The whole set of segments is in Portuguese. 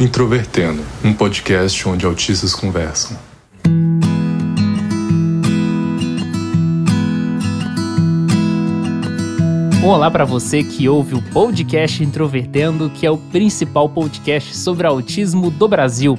Introvertendo, um podcast onde autistas conversam. Olá para você que ouve o podcast Introvertendo, que é o principal podcast sobre autismo do Brasil.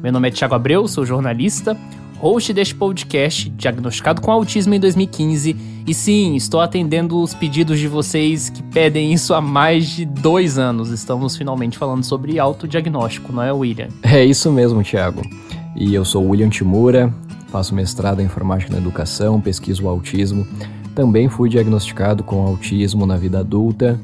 Meu nome é Thiago Abreu, sou jornalista, host deste podcast, diagnosticado com autismo em 2015. E sim, estou atendendo os pedidos de vocês que pedem isso há mais de dois anos. Estamos finalmente falando sobre autodiagnóstico, não é, William? É isso mesmo, Thiago. E eu sou William Timura, faço mestrado em informática na educação, pesquiso o autismo. Também fui diagnosticado com autismo na vida adulta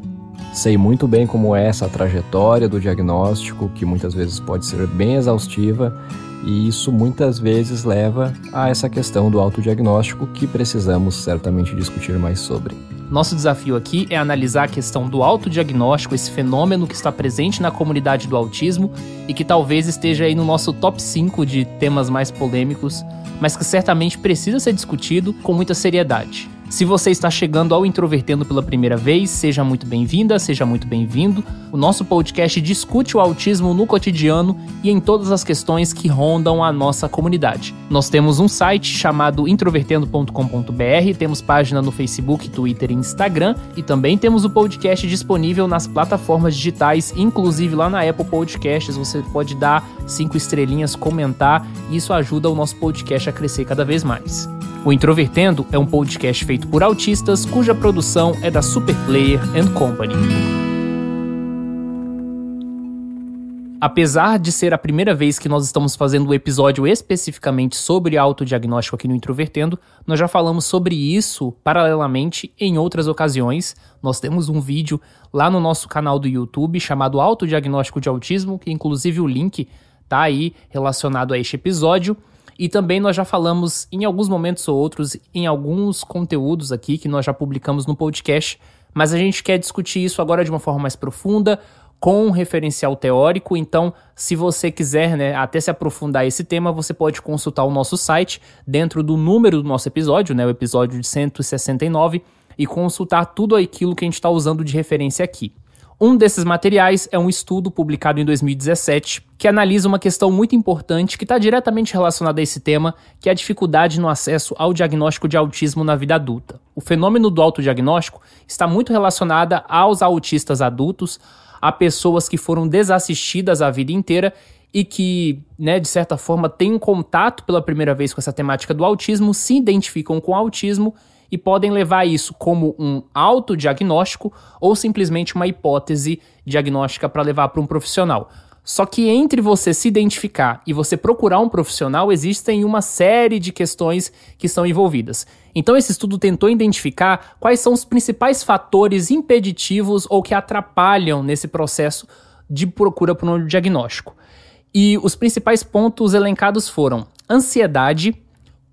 Sei muito bem como é essa trajetória do diagnóstico, que muitas vezes pode ser bem exaustiva, e isso muitas vezes leva a essa questão do autodiagnóstico que precisamos certamente discutir mais sobre. Nosso desafio aqui é analisar a questão do autodiagnóstico, esse fenômeno que está presente na comunidade do autismo e que talvez esteja aí no nosso top 5 de temas mais polêmicos, mas que certamente precisa ser discutido com muita seriedade. Se você está chegando ao Introvertendo pela primeira vez, seja muito bem-vinda, seja muito bem-vindo. O nosso podcast discute o autismo no cotidiano e em todas as questões que rondam a nossa comunidade. Nós temos um site chamado introvertendo.com.br, temos página no Facebook, Twitter e Instagram e também temos o podcast disponível nas plataformas digitais, inclusive lá na Apple Podcasts. Você pode dar cinco estrelinhas, comentar, e isso ajuda o nosso podcast a crescer cada vez mais. O Introvertendo é um podcast feito por autistas cuja produção é da Superplayer and Company. Apesar de ser a primeira vez que nós estamos fazendo um episódio especificamente sobre autodiagnóstico aqui no Introvertendo, nós já falamos sobre isso paralelamente em outras ocasiões. Nós temos um vídeo lá no nosso canal do YouTube chamado Autodiagnóstico de Autismo, que inclusive o link tá aí relacionado a este episódio. E também nós já falamos em alguns momentos ou outros, em alguns conteúdos aqui que nós já publicamos no podcast, mas a gente quer discutir isso agora de uma forma mais profunda, com um referencial teórico. Então, se você quiser né, até se aprofundar esse tema, você pode consultar o nosso site dentro do número do nosso episódio, né, o episódio de 169, e consultar tudo aquilo que a gente está usando de referência aqui. Um desses materiais é um estudo publicado em 2017 que analisa uma questão muito importante que está diretamente relacionada a esse tema, que é a dificuldade no acesso ao diagnóstico de autismo na vida adulta. O fenômeno do autodiagnóstico está muito relacionado aos autistas adultos, a pessoas que foram desassistidas a vida inteira e que, né, de certa forma, têm um contato pela primeira vez com essa temática do autismo, se identificam com o autismo e podem levar isso como um autodiagnóstico ou simplesmente uma hipótese diagnóstica para levar para um profissional. Só que entre você se identificar e você procurar um profissional, existem uma série de questões que são envolvidas. Então, esse estudo tentou identificar quais são os principais fatores impeditivos ou que atrapalham nesse processo de procura por um diagnóstico. E os principais pontos elencados foram ansiedade,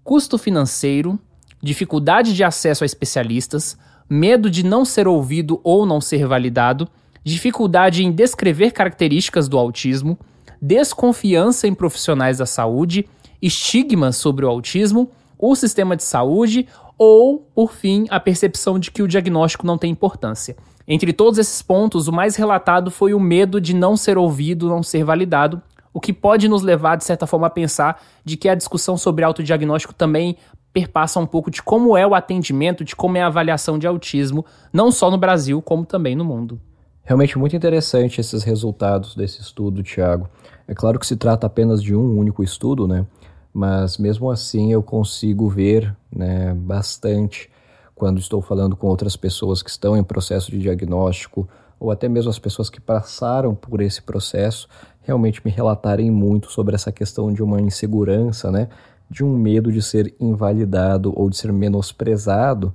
custo financeiro, dificuldade de acesso a especialistas, medo de não ser ouvido ou não ser validado, dificuldade em descrever características do autismo, desconfiança em profissionais da saúde, estigmas sobre o autismo, o sistema de saúde ou, por fim, a percepção de que o diagnóstico não tem importância. Entre todos esses pontos, o mais relatado foi o medo de não ser ouvido, não ser validado, o que pode nos levar, de certa forma, a pensar de que a discussão sobre autodiagnóstico também perpassa um pouco de como é o atendimento, de como é a avaliação de autismo, não só no Brasil, como também no mundo. Realmente muito interessante esses resultados desse estudo, Tiago. É claro que se trata apenas de um único estudo, né? Mas mesmo assim eu consigo ver né, bastante quando estou falando com outras pessoas que estão em processo de diagnóstico ou até mesmo as pessoas que passaram por esse processo realmente me relatarem muito sobre essa questão de uma insegurança, né? de um medo de ser invalidado ou de ser menosprezado,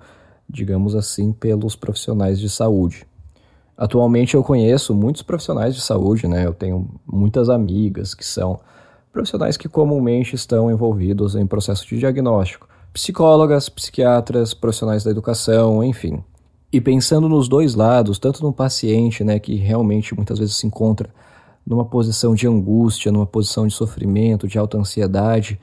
digamos assim, pelos profissionais de saúde. Atualmente eu conheço muitos profissionais de saúde, né? Eu tenho muitas amigas que são profissionais que comumente estão envolvidos em processo de diagnóstico, psicólogas, psiquiatras, profissionais da educação, enfim. E pensando nos dois lados, tanto no paciente, né, que realmente muitas vezes se encontra numa posição de angústia, numa posição de sofrimento, de alta ansiedade,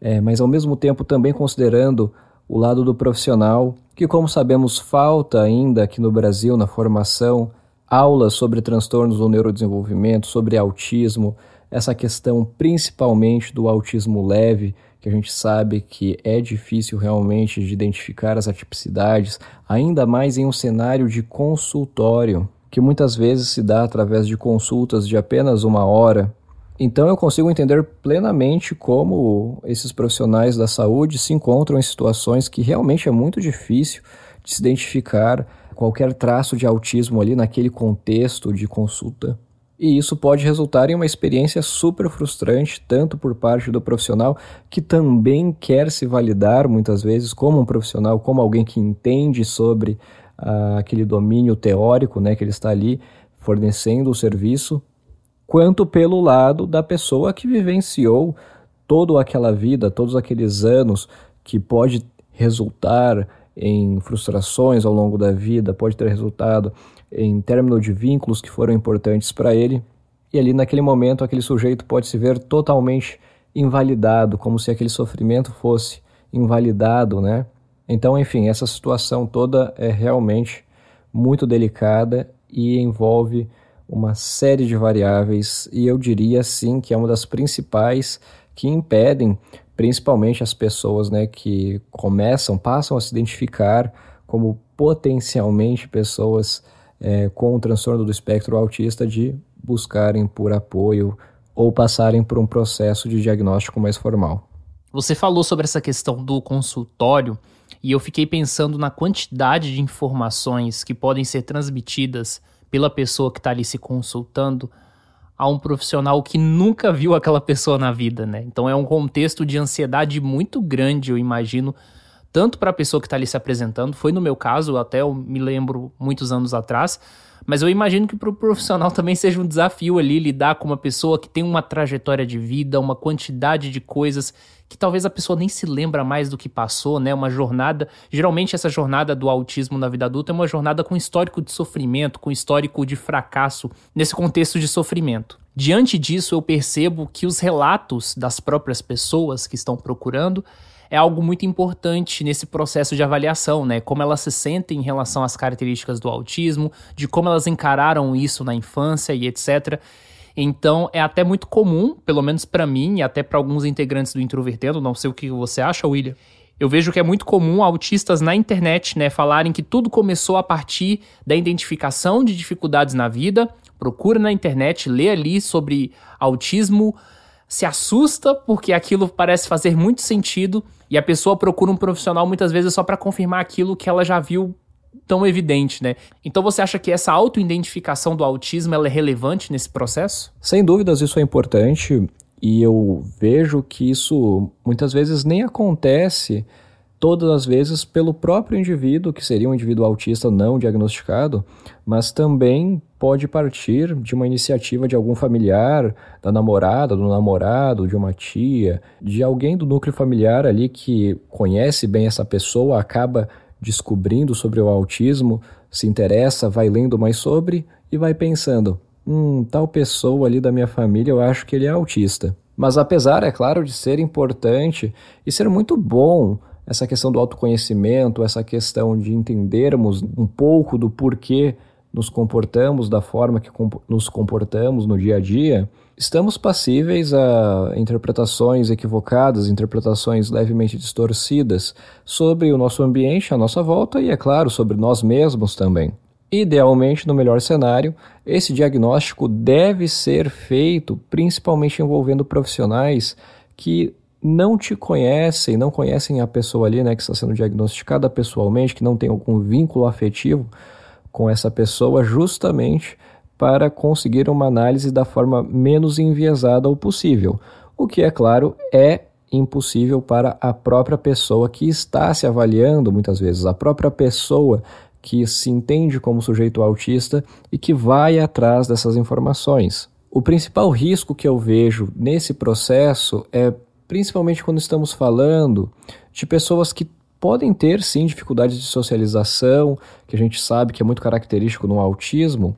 é, mas ao mesmo tempo também considerando o lado do profissional, que, como sabemos, falta ainda aqui no Brasil na formação aulas sobre transtornos do neurodesenvolvimento, sobre autismo, essa questão principalmente do autismo leve, que a gente sabe que é difícil realmente de identificar as atipicidades, ainda mais em um cenário de consultório, que muitas vezes se dá através de consultas de apenas uma hora, então eu consigo entender plenamente como esses profissionais da saúde se encontram em situações que realmente é muito difícil de se identificar qualquer traço de autismo ali naquele contexto de consulta. E isso pode resultar em uma experiência super frustrante, tanto por parte do profissional que também quer se validar muitas vezes como um profissional, como alguém que entende sobre ah, aquele domínio teórico né, que ele está ali fornecendo o serviço, quanto pelo lado da pessoa que vivenciou toda aquela vida, todos aqueles anos que pode resultar em frustrações ao longo da vida, pode ter resultado em término de vínculos que foram importantes para ele. E ali naquele momento aquele sujeito pode se ver totalmente invalidado, como se aquele sofrimento fosse invalidado, né? Então, enfim, essa situação toda é realmente muito delicada e envolve uma série de variáveis e eu diria sim que é uma das principais que impedem principalmente as pessoas né, que começam, passam a se identificar como potencialmente pessoas é, com o transtorno do espectro autista de buscarem por apoio ou passarem por um processo de diagnóstico mais formal. Você falou sobre essa questão do consultório e eu fiquei pensando na quantidade de informações que podem ser transmitidas pela pessoa que está ali se consultando a um profissional que nunca viu aquela pessoa na vida, né? Então é um contexto de ansiedade muito grande, eu imagino, tanto para a pessoa que está ali se apresentando, foi no meu caso, até eu me lembro muitos anos atrás, mas eu imagino que para o profissional também seja um desafio ali lidar com uma pessoa que tem uma trajetória de vida, uma quantidade de coisas que talvez a pessoa nem se lembra mais do que passou, né? Uma jornada. Geralmente, essa jornada do autismo na vida adulta é uma jornada com histórico de sofrimento, com histórico de fracasso, nesse contexto de sofrimento. Diante disso, eu percebo que os relatos das próprias pessoas que estão procurando é algo muito importante nesse processo de avaliação, né? Como elas se sentem em relação às características do autismo, de como elas encararam isso na infância e etc. Então é até muito comum, pelo menos para mim e até para alguns integrantes do Introvertendo, não sei o que você acha, William. Eu vejo que é muito comum autistas na internet, né, falarem que tudo começou a partir da identificação de dificuldades na vida. Procura na internet, lê ali sobre autismo, se assusta porque aquilo parece fazer muito sentido e a pessoa procura um profissional muitas vezes só para confirmar aquilo que ela já viu tão evidente, né? Então você acha que essa autoidentificação do autismo é relevante nesse processo? Sem dúvidas isso é importante e eu vejo que isso muitas vezes nem acontece todas as vezes pelo próprio indivíduo, que seria um indivíduo autista não diagnosticado, mas também pode partir de uma iniciativa de algum familiar, da namorada, do namorado, de uma tia, de alguém do núcleo familiar ali que conhece bem essa pessoa, acaba descobrindo sobre o autismo, se interessa, vai lendo mais sobre e vai pensando: hum, tal pessoa ali da minha família eu acho que ele é autista. Mas apesar, é claro, de ser importante e ser muito bom essa questão do autoconhecimento, essa questão de entendermos um pouco do porquê nos comportamos da forma que comp nos comportamos no dia a dia, estamos passíveis a interpretações equivocadas, interpretações levemente distorcidas sobre o nosso ambiente, à nossa volta e, é claro, sobre nós mesmos também. Idealmente, no melhor cenário, esse diagnóstico deve ser feito principalmente envolvendo profissionais que não te conhecem, não conhecem a pessoa ali, né, que está sendo diagnosticada pessoalmente, que não tem algum vínculo afetivo com essa pessoa, justamente para conseguir uma análise da forma menos enviesada ao possível. O que, é claro, é impossível para a própria pessoa que está se avaliando, muitas vezes, a própria pessoa que se entende como sujeito autista e que vai atrás dessas informações. O principal risco que eu vejo nesse processo é principalmente quando estamos falando de pessoas que podem ter sim dificuldades de socialização, que a gente sabe que é muito característico no autismo,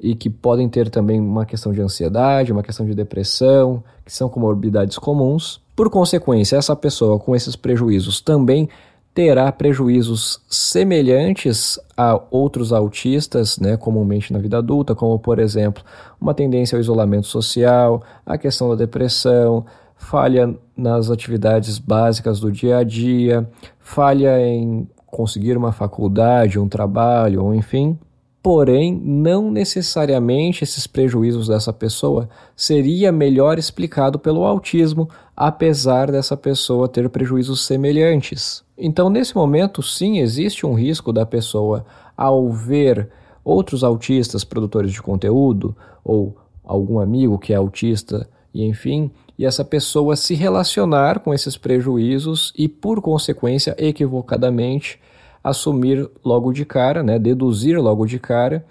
e que podem ter também uma questão de ansiedade, uma questão de depressão, que são comorbidades comuns. Por consequência, essa pessoa com esses prejuízos também terá prejuízos semelhantes a outros autistas, né, comumente na vida adulta, como por exemplo, uma tendência ao isolamento social, a questão da depressão, falha nas atividades básicas do dia a dia, falha em conseguir uma faculdade, um trabalho, ou enfim. Porém, não necessariamente esses prejuízos dessa pessoa seria melhor explicado pelo autismo, apesar dessa pessoa ter prejuízos semelhantes. Então, nesse momento, sim, existe um risco da pessoa, ao ver outros autistas produtores de conteúdo ou algum amigo que é autista e enfim, e essa pessoa se relacionar com esses prejuízos e, por consequência, equivocadamente, assumir logo de cara, né, deduzir logo de cara,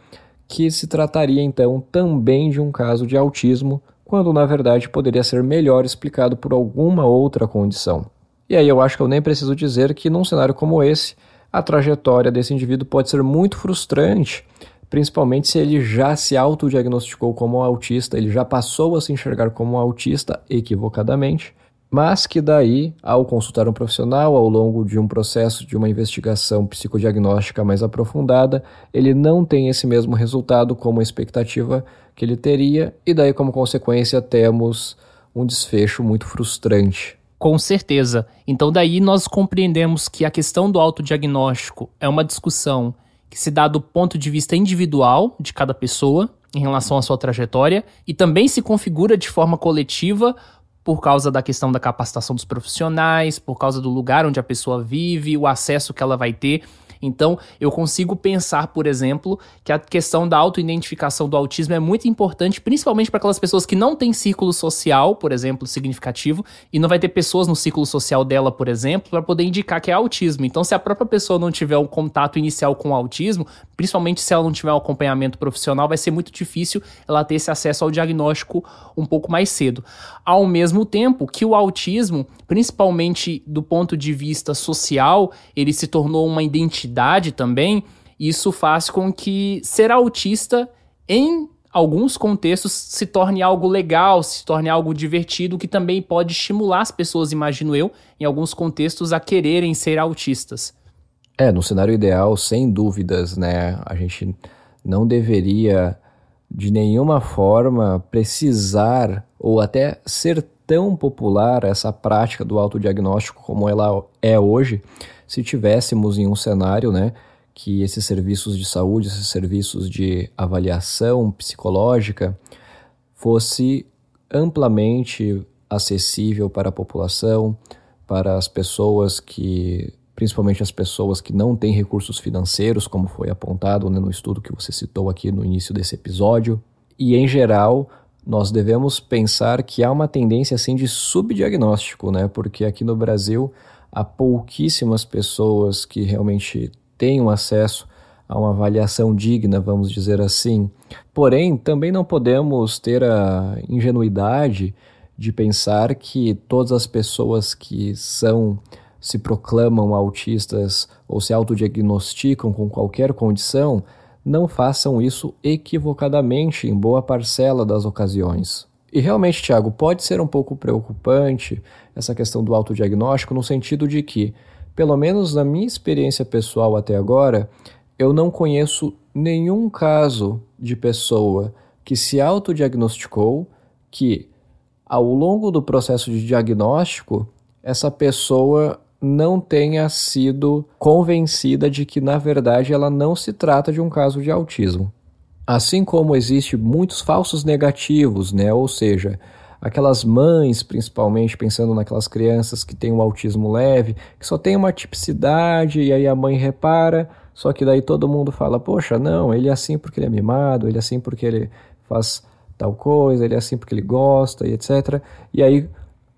que se trataria então também de um caso de autismo, quando na verdade poderia ser melhor explicado por alguma outra condição. E aí eu acho que eu nem preciso dizer que num cenário como esse, a trajetória desse indivíduo pode ser muito frustrante principalmente se ele já se autodiagnosticou como autista, ele já passou a se enxergar como autista equivocadamente, mas que daí, ao consultar um profissional ao longo de um processo de uma investigação psicodiagnóstica mais aprofundada, ele não tem esse mesmo resultado como a expectativa que ele teria, e daí, como consequência, temos um desfecho muito frustrante. Com certeza. Então, daí nós compreendemos que a questão do autodiagnóstico é uma discussão que se dá do ponto de vista individual de cada pessoa em relação à sua trajetória e também se configura de forma coletiva por causa da questão da capacitação dos profissionais, por causa do lugar onde a pessoa vive, o acesso que ela vai ter então, eu consigo pensar, por exemplo, que a questão da autoidentificação do autismo é muito importante, principalmente para aquelas pessoas que não têm círculo social, por exemplo, significativo, e não vai ter pessoas no círculo social dela, por exemplo, para poder indicar que é autismo. Então, se a própria pessoa não tiver um contato inicial com o autismo, principalmente se ela não tiver um acompanhamento profissional, vai ser muito difícil ela ter esse acesso ao diagnóstico um pouco mais cedo. Ao mesmo tempo que o autismo, principalmente do ponto de vista social, ele se tornou uma identidade idade também, isso faz com que ser autista em alguns contextos se torne algo legal, se torne algo divertido, que também pode estimular as pessoas, imagino eu, em alguns contextos a quererem ser autistas. É, no cenário ideal, sem dúvidas, né? A gente não deveria de nenhuma forma precisar ou até ser tão popular essa prática do autodiagnóstico como ela é hoje, se tivéssemos em um cenário, né, que esses serviços de saúde, esses serviços de avaliação psicológica fosse amplamente acessível para a população, para as pessoas que, principalmente as pessoas que não têm recursos financeiros, como foi apontado né, no estudo que você citou aqui no início desse episódio, e em geral nós devemos pensar que há uma tendência assim de subdiagnóstico, né? Porque aqui no Brasil a pouquíssimas pessoas que realmente tenham acesso a uma avaliação digna, vamos dizer assim. Porém, também não podemos ter a ingenuidade de pensar que todas as pessoas que são se proclamam autistas ou se autodiagnosticam com qualquer condição, não façam isso equivocadamente em boa parcela das ocasiões. E realmente, Tiago, pode ser um pouco preocupante essa questão do autodiagnóstico, no sentido de que, pelo menos na minha experiência pessoal até agora, eu não conheço nenhum caso de pessoa que se autodiagnosticou que, ao longo do processo de diagnóstico, essa pessoa não tenha sido convencida de que, na verdade, ela não se trata de um caso de autismo. Assim como existe muitos falsos negativos, né? Ou seja, aquelas mães, principalmente pensando naquelas crianças que têm um autismo leve, que só tem uma tipicidade e aí a mãe repara, só que daí todo mundo fala: "Poxa, não, ele é assim porque ele é mimado, ele é assim porque ele faz tal coisa, ele é assim porque ele gosta e etc". E aí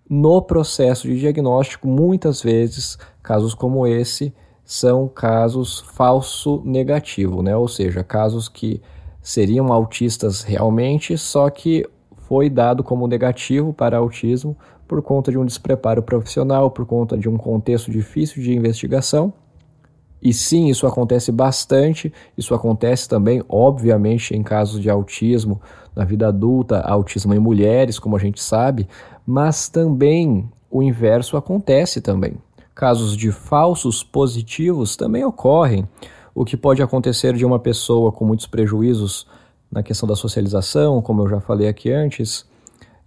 no processo de diagnóstico, muitas vezes casos como esse são casos falso negativo, né? Ou seja, casos que seriam autistas realmente, só que foi dado como negativo para autismo por conta de um despreparo profissional, por conta de um contexto difícil de investigação. E sim, isso acontece bastante, isso acontece também, obviamente, em casos de autismo na vida adulta, autismo em mulheres, como a gente sabe, mas também o inverso acontece também. Casos de falsos positivos também ocorrem o que pode acontecer de uma pessoa com muitos prejuízos na questão da socialização, como eu já falei aqui antes,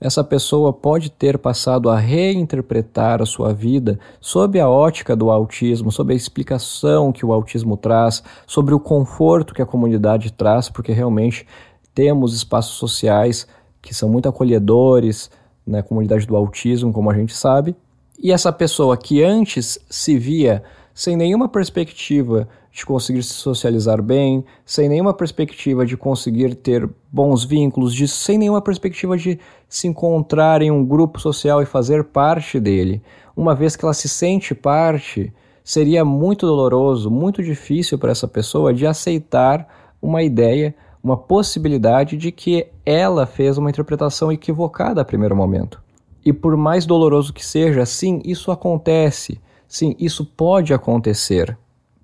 essa pessoa pode ter passado a reinterpretar a sua vida sob a ótica do autismo, sob a explicação que o autismo traz, sobre o conforto que a comunidade traz, porque realmente temos espaços sociais que são muito acolhedores na né, comunidade do autismo, como a gente sabe. E essa pessoa que antes se via sem nenhuma perspectiva de conseguir se socializar bem, sem nenhuma perspectiva de conseguir ter bons vínculos, de, sem nenhuma perspectiva de se encontrar em um grupo social e fazer parte dele. Uma vez que ela se sente parte, seria muito doloroso, muito difícil para essa pessoa de aceitar uma ideia, uma possibilidade de que ela fez uma interpretação equivocada a primeiro momento. E por mais doloroso que seja, sim, isso acontece. Sim, isso pode acontecer.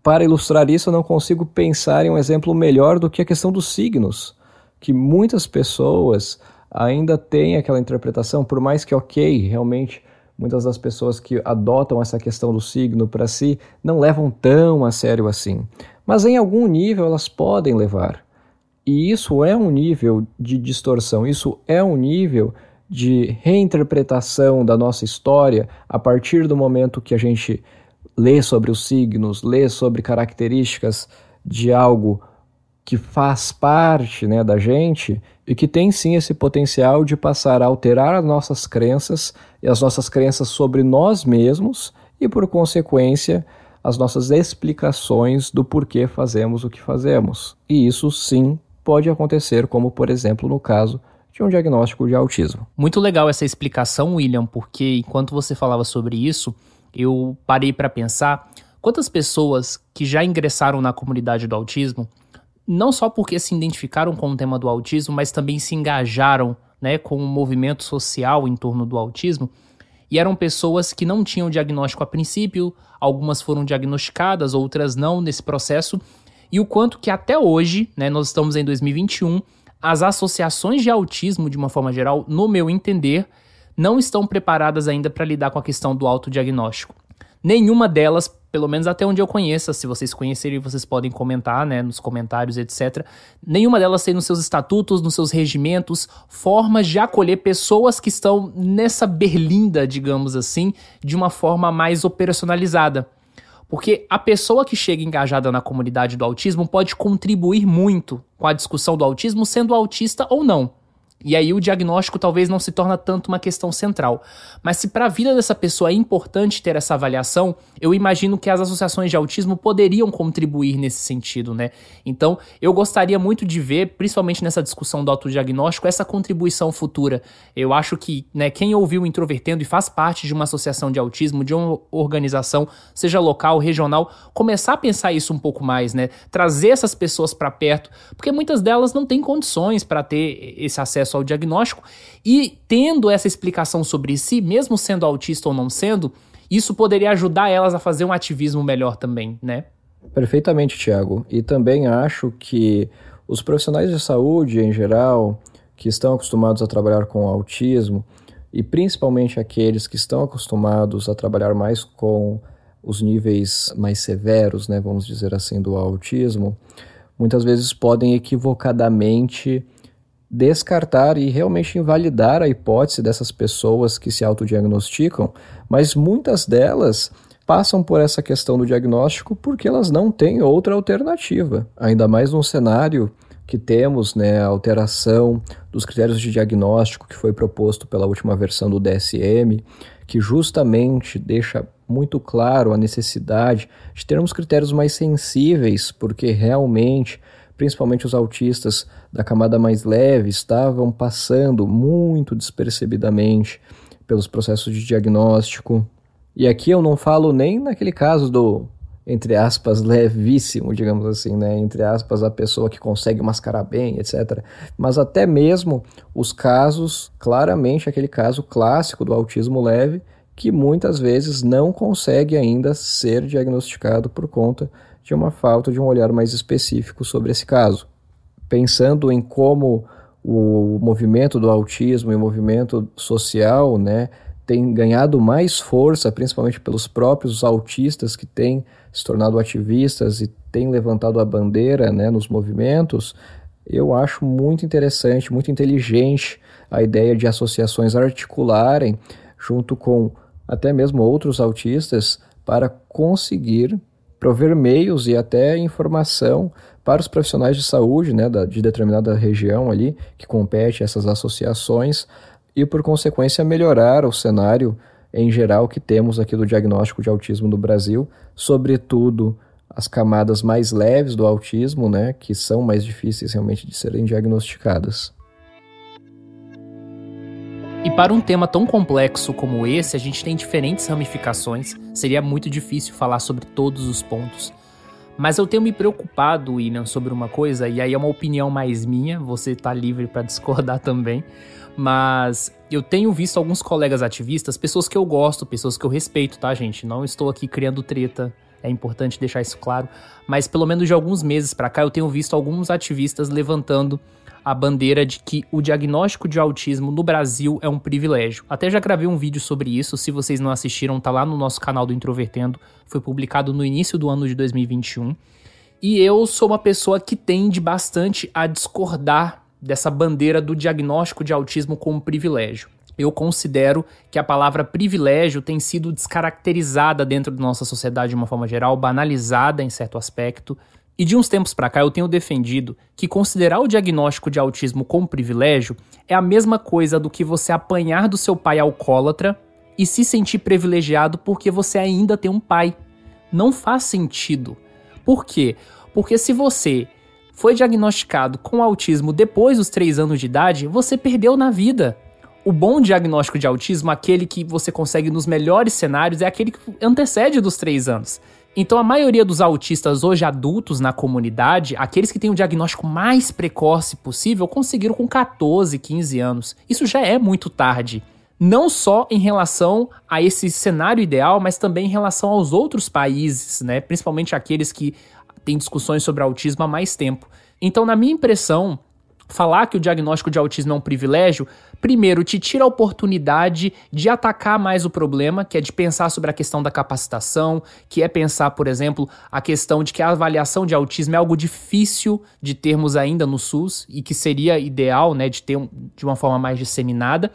Para ilustrar isso, eu não consigo pensar em um exemplo melhor do que a questão dos signos, que muitas pessoas ainda têm aquela interpretação, por mais que, ok, realmente muitas das pessoas que adotam essa questão do signo para si não levam tão a sério assim. Mas em algum nível elas podem levar. E isso é um nível de distorção, isso é um nível de reinterpretação da nossa história a partir do momento que a gente ler sobre os signos, ler sobre características de algo que faz parte né, da gente e que tem sim esse potencial de passar a alterar as nossas crenças e as nossas crenças sobre nós mesmos e, por consequência, as nossas explicações do porquê fazemos o que fazemos. E isso sim pode acontecer, como por exemplo no caso de um diagnóstico de autismo. Muito legal essa explicação, William, porque enquanto você falava sobre isso, eu parei para pensar quantas pessoas que já ingressaram na comunidade do autismo, não só porque se identificaram com o tema do autismo, mas também se engajaram né, com o movimento social em torno do autismo, e eram pessoas que não tinham diagnóstico a princípio, algumas foram diagnosticadas, outras não nesse processo, e o quanto que até hoje, né, nós estamos em 2021, as associações de autismo, de uma forma geral, no meu entender, não estão preparadas ainda para lidar com a questão do autodiagnóstico. Nenhuma delas, pelo menos até onde eu conheça, se vocês conhecerem, vocês podem comentar, né, nos comentários, etc. Nenhuma delas tem nos seus estatutos, nos seus regimentos, formas de acolher pessoas que estão nessa berlinda, digamos assim, de uma forma mais operacionalizada. Porque a pessoa que chega engajada na comunidade do autismo pode contribuir muito com a discussão do autismo, sendo autista ou não. E aí o diagnóstico talvez não se torna tanto uma questão central. Mas se para a vida dessa pessoa é importante ter essa avaliação, eu imagino que as associações de autismo poderiam contribuir nesse sentido, né? Então, eu gostaria muito de ver, principalmente nessa discussão do autodiagnóstico, essa contribuição futura. Eu acho que, né, quem ouviu Introvertendo e faz parte de uma associação de autismo, de uma organização, seja local, regional, começar a pensar isso um pouco mais, né? Trazer essas pessoas para perto, porque muitas delas não têm condições para ter esse acesso acesso ao diagnóstico e tendo essa explicação sobre si, mesmo sendo autista ou não sendo, isso poderia ajudar elas a fazer um ativismo melhor também, né? Perfeitamente, Tiago. E também acho que os profissionais de saúde em geral, que estão acostumados a trabalhar com autismo, e principalmente aqueles que estão acostumados a trabalhar mais com os níveis mais severos, né, vamos dizer assim, do autismo, muitas vezes podem equivocadamente descartar e realmente invalidar a hipótese dessas pessoas que se autodiagnosticam, mas muitas delas passam por essa questão do diagnóstico porque elas não têm outra alternativa. Ainda mais num cenário que temos, né, a alteração dos critérios de diagnóstico que foi proposto pela última versão do DSM, que justamente deixa muito claro a necessidade de termos critérios mais sensíveis, porque realmente principalmente os autistas da camada mais leve, estavam passando muito despercebidamente pelos processos de diagnóstico. E aqui eu não falo nem naquele caso do entre aspas, levíssimo, digamos assim, né? Entre aspas, a pessoa que consegue mascarar bem, etc. Mas até mesmo os casos, claramente aquele caso clássico do autismo leve, que muitas vezes não consegue ainda ser diagnosticado por conta de uma falta de um olhar mais específico sobre esse caso. Pensando em como o movimento do autismo e o movimento social, né, tem ganhado mais força, principalmente pelos próprios autistas que têm se tornado ativistas e têm levantado a bandeira, né, nos movimentos, eu acho muito interessante, muito inteligente a ideia de associações articularem junto com até mesmo outros autistas para conseguir prover meios e até informação para os profissionais de saúde né, de determinada região ali que compete essas associações e, por consequência, melhorar o cenário em geral que temos aqui do diagnóstico de autismo no Brasil, sobretudo as camadas mais leves do autismo, né, que são mais difíceis realmente de serem diagnosticadas. E para um tema tão complexo como esse, a gente tem diferentes ramificações, seria muito difícil falar sobre todos os pontos. Mas eu tenho me preocupado, William, sobre uma coisa, e aí é uma opinião mais minha, você está livre para discordar também, mas eu tenho visto alguns colegas ativistas, pessoas que eu gosto, pessoas que eu respeito, tá, gente? Não estou aqui criando treta, é importante deixar isso claro, mas pelo menos de alguns meses para cá eu tenho visto alguns ativistas levantando a bandeira de que o diagnóstico de autismo no Brasil é um privilégio. Até já gravei um vídeo sobre isso, se vocês não assistiram, tá lá no nosso canal do Introvertendo, foi publicado no início do ano de 2021. E eu sou uma pessoa que tende bastante a discordar dessa bandeira do diagnóstico de autismo como privilégio. Eu considero que a palavra privilégio tem sido descaracterizada dentro da nossa sociedade de uma forma geral, banalizada em certo aspecto, e de uns tempos para cá eu tenho defendido que considerar o diagnóstico de autismo como privilégio é a mesma coisa do que você apanhar do seu pai alcoólatra e se sentir privilegiado porque você ainda tem um pai. Não faz sentido. Por quê? Porque se você foi diagnosticado com autismo depois dos 3 anos de idade, você perdeu na vida. O bom diagnóstico de autismo, aquele que você consegue nos melhores cenários, é aquele que antecede dos 3 anos. Então, a maioria dos autistas hoje adultos na comunidade, aqueles que têm o diagnóstico mais precoce possível, conseguiram com 14, 15 anos. Isso já é muito tarde. Não só em relação a esse cenário ideal, mas também em relação aos outros países, né? principalmente aqueles que têm discussões sobre autismo há mais tempo. Então, na minha impressão, falar que o diagnóstico de autismo é um privilégio, primeiro, te tira a oportunidade de atacar mais o problema, que é de pensar sobre a questão da capacitação, que é pensar, por exemplo, a questão de que a avaliação de autismo é algo difícil de termos ainda no SUS e que seria ideal, né, de ter um, de uma forma mais disseminada.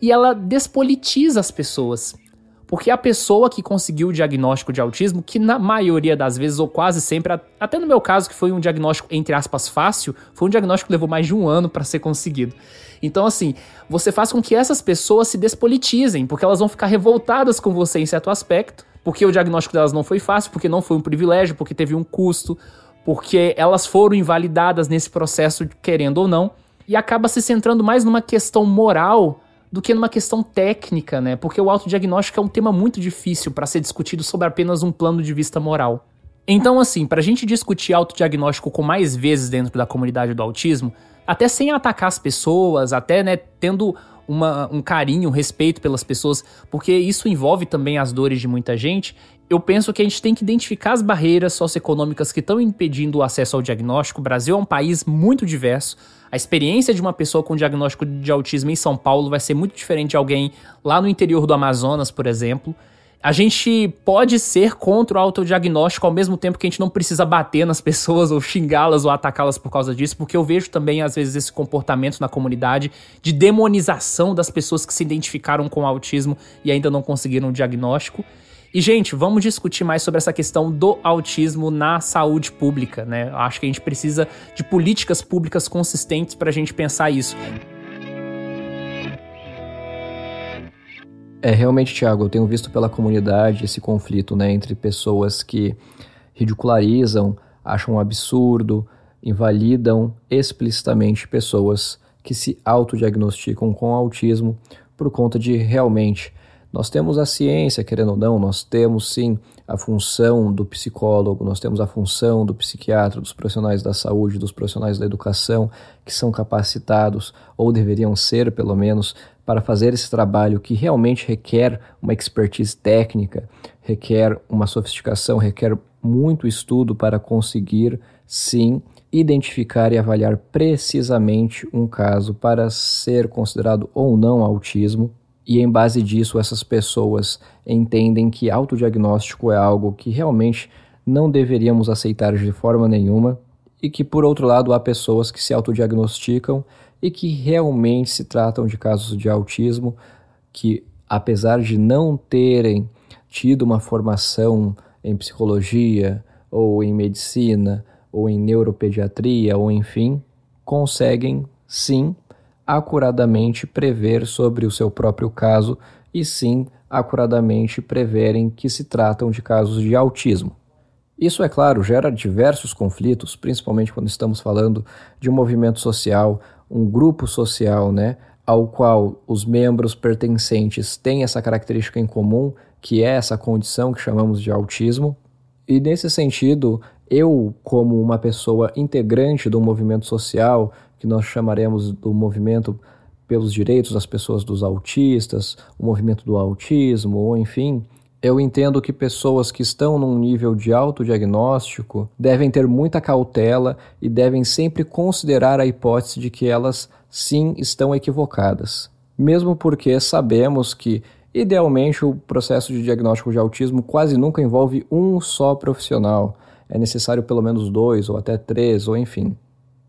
E ela despolitiza as pessoas. Porque a pessoa que conseguiu o diagnóstico de autismo, que na maioria das vezes, ou quase sempre, até no meu caso, que foi um diagnóstico, entre aspas, fácil, foi um diagnóstico que levou mais de um ano para ser conseguido. Então, assim, você faz com que essas pessoas se despolitizem, porque elas vão ficar revoltadas com você em certo aspecto, porque o diagnóstico delas não foi fácil, porque não foi um privilégio, porque teve um custo, porque elas foram invalidadas nesse processo, querendo ou não, e acaba se centrando mais numa questão moral do que numa questão técnica, né? Porque o autodiagnóstico é um tema muito difícil para ser discutido sob apenas um plano de vista moral. Então, assim, para a gente discutir autodiagnóstico com mais vezes dentro da comunidade do autismo, até sem atacar as pessoas, até né, tendo uma, um carinho, um respeito pelas pessoas, porque isso envolve também as dores de muita gente eu penso que a gente tem que identificar as barreiras socioeconômicas que estão impedindo o acesso ao diagnóstico. O Brasil é um país muito diverso. A experiência de uma pessoa com diagnóstico de autismo em São Paulo vai ser muito diferente de alguém lá no interior do Amazonas, por exemplo. A gente pode ser contra o autodiagnóstico ao mesmo tempo que a gente não precisa bater nas pessoas ou xingá-las ou atacá-las por causa disso, porque eu vejo também, às vezes, esse comportamento na comunidade de demonização das pessoas que se identificaram com o autismo e ainda não conseguiram o diagnóstico. E, gente, vamos discutir mais sobre essa questão do autismo na saúde pública, né? Acho que a gente precisa de políticas públicas consistentes para a gente pensar isso. É, realmente, Tiago, eu tenho visto pela comunidade esse conflito, né, entre pessoas que ridicularizam, acham um absurdo, invalidam explicitamente pessoas que se autodiagnosticam com autismo por conta de realmente nós temos a ciência, querendo ou não, nós temos sim a função do psicólogo, nós temos a função do psiquiatra, dos profissionais da saúde, dos profissionais da educação, que são capacitados, ou deveriam ser pelo menos, para fazer esse trabalho que realmente requer uma expertise técnica, requer uma sofisticação, requer muito estudo para conseguir sim identificar e avaliar precisamente um caso para ser considerado ou não autismo e em base disso, essas pessoas entendem que autodiagnóstico é algo que realmente não deveríamos aceitar de forma nenhuma, e que, por outro lado, há pessoas que se autodiagnosticam e que realmente se tratam de casos de autismo que, apesar de não terem tido uma formação em psicologia ou em medicina ou em neuropediatria ou enfim, conseguem sim acuradamente prever sobre o seu próprio caso e sim acuradamente preverem que se tratam de casos de autismo. Isso, é claro, gera diversos conflitos, principalmente quando estamos falando de um movimento social, um grupo social, né, ao qual os membros pertencentes têm essa característica em comum, que é essa condição que chamamos de autismo. E nesse sentido, eu, como uma pessoa integrante de um movimento social que nós chamaremos do movimento pelos direitos das pessoas dos autistas, o movimento do autismo, ou enfim, eu entendo que pessoas que estão num nível de autodiagnóstico devem ter muita cautela e devem sempre considerar a hipótese de que elas sim estão equivocadas. Mesmo porque sabemos que, idealmente, o processo de diagnóstico de autismo quase nunca envolve um só profissional. É necessário pelo menos dois, ou até três, ou enfim.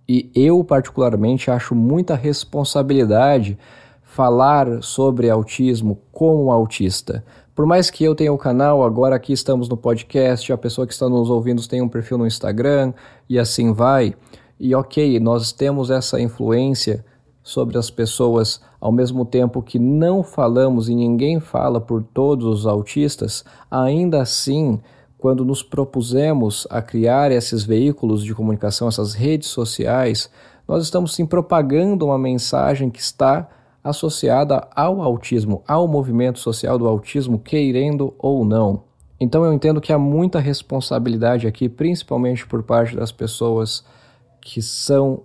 E eu, particularmente, acho muita responsabilidade falar sobre autismo com o autista. Por mais que eu tenha o canal, agora aqui estamos no podcast, a pessoa que está nos ouvindo tem um perfil no Instagram e assim vai. E ok, nós temos essa influência sobre as pessoas ao mesmo tempo que não falamos e ninguém fala por todos os autistas, ainda assim quando nos propusemos a criar esses veículos de comunicação, essas redes sociais, nós estamos sim propagando uma mensagem que está associada ao autismo, ao movimento social do autismo, querendo ou não. Então eu entendo que há muita responsabilidade aqui, principalmente por parte das pessoas que são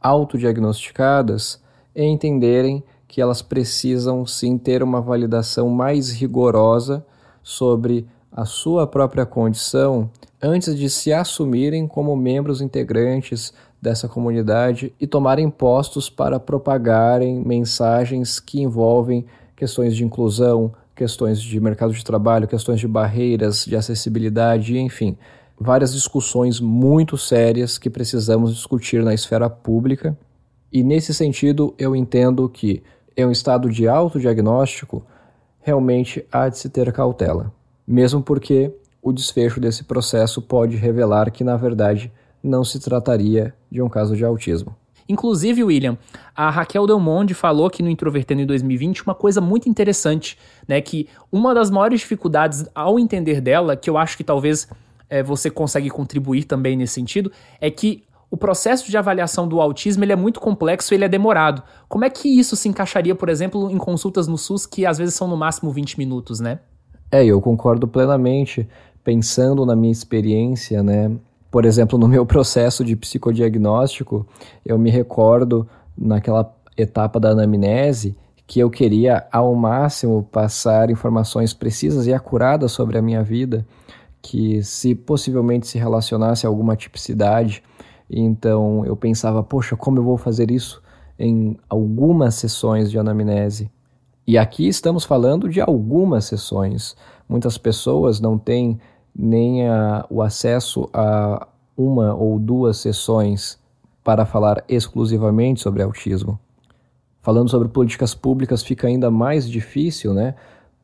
autodiagnosticadas, em entenderem que elas precisam sim ter uma validação mais rigorosa sobre a sua própria condição antes de se assumirem como membros integrantes dessa comunidade e tomarem postos para propagarem mensagens que envolvem questões de inclusão, questões de mercado de trabalho, questões de barreiras, de acessibilidade, enfim, várias discussões muito sérias que precisamos discutir na esfera pública. E nesse sentido, eu entendo que em é um estado de autodiagnóstico, realmente há de se ter cautela mesmo porque o desfecho desse processo pode revelar que, na verdade, não se trataria de um caso de autismo. Inclusive, William, a Raquel Delmonte falou aqui no Introvertendo em 2020 uma coisa muito interessante, né? Que uma das maiores dificuldades ao entender dela, que eu acho que talvez é, você consegue contribuir também nesse sentido, é que o processo de avaliação do autismo ele é muito complexo ele é demorado. Como é que isso se encaixaria, por exemplo, em consultas no SUS que às vezes são no máximo 20 minutos, né? É, eu concordo plenamente, pensando na minha experiência, né? Por exemplo, no meu processo de psicodiagnóstico, eu me recordo naquela etapa da anamnese que eu queria ao máximo passar informações precisas e acuradas sobre a minha vida, que se possivelmente se relacionasse a alguma tipicidade. Então eu pensava, poxa, como eu vou fazer isso em algumas sessões de anamnese? E aqui estamos falando de algumas sessões. Muitas pessoas não têm nem a, ah, o acesso a uma ou duas sessões para falar exclusivamente sobre autismo. Falando sobre políticas públicas fica ainda mais difícil, né?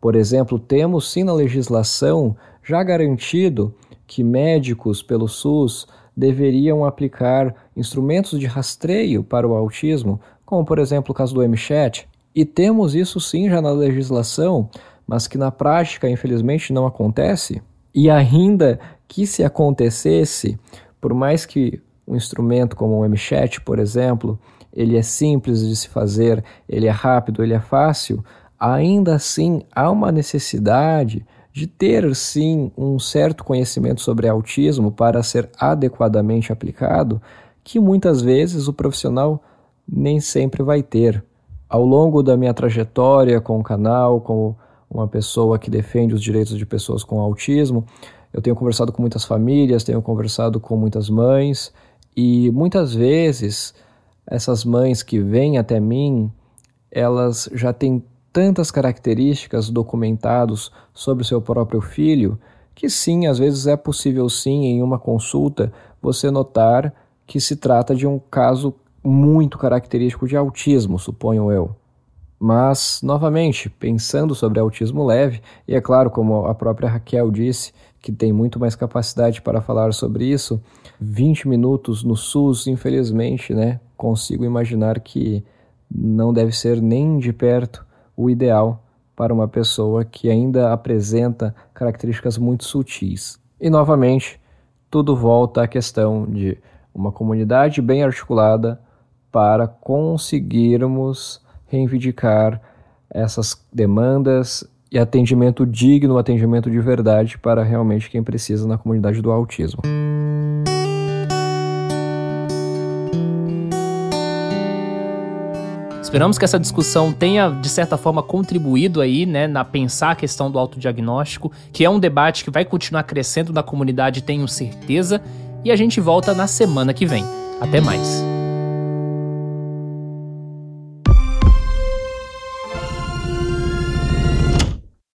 Por exemplo, temos sim na legislação já garantido que médicos pelo SUS deveriam aplicar instrumentos de rastreio para o autismo, como por exemplo o caso do MChat, e temos isso sim já na legislação, mas que na prática, infelizmente, não acontece. E ainda que se acontecesse, por mais que um instrumento como o um MChat, por exemplo, ele é simples de se fazer, ele é rápido, ele é fácil, ainda assim há uma necessidade de ter sim um certo conhecimento sobre autismo para ser adequadamente aplicado, que muitas vezes o profissional nem sempre vai ter. Ao longo da minha trajetória com o canal, como uma pessoa que defende os direitos de pessoas com autismo, eu tenho conversado com muitas famílias, tenho conversado com muitas mães e muitas vezes essas mães que vêm até mim, elas já têm tantas características documentadas sobre o seu próprio filho que sim, às vezes é possível sim em uma consulta você notar que se trata de um caso muito característico de autismo, suponho eu. Mas, novamente, pensando sobre autismo leve, e é claro, como a própria Raquel disse, que tem muito mais capacidade para falar sobre isso, 20 minutos no SUS, infelizmente, né? Consigo imaginar que não deve ser nem de perto o ideal para uma pessoa que ainda apresenta características muito sutis. E, novamente, tudo volta à questão de uma comunidade bem articulada para conseguirmos reivindicar essas demandas e atendimento digno, atendimento de verdade para realmente quem precisa na comunidade do autismo. Esperamos que essa discussão tenha, de certa forma, contribuído aí, né, na pensar a questão do autodiagnóstico, que é um debate que vai continuar crescendo na comunidade, tenho certeza, e a gente volta na semana que vem. Até mais!